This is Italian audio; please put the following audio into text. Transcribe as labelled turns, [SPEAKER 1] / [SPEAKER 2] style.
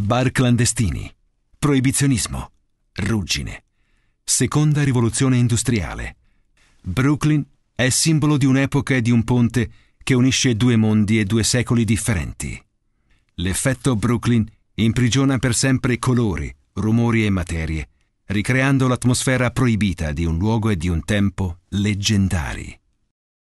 [SPEAKER 1] Bar clandestini. Proibizionismo. Ruggine. Seconda rivoluzione industriale. Brooklyn è simbolo di un'epoca e di un ponte che unisce due mondi e due secoli differenti. L'effetto Brooklyn imprigiona per sempre colori, rumori e materie, ricreando l'atmosfera proibita di un luogo e di un tempo leggendari.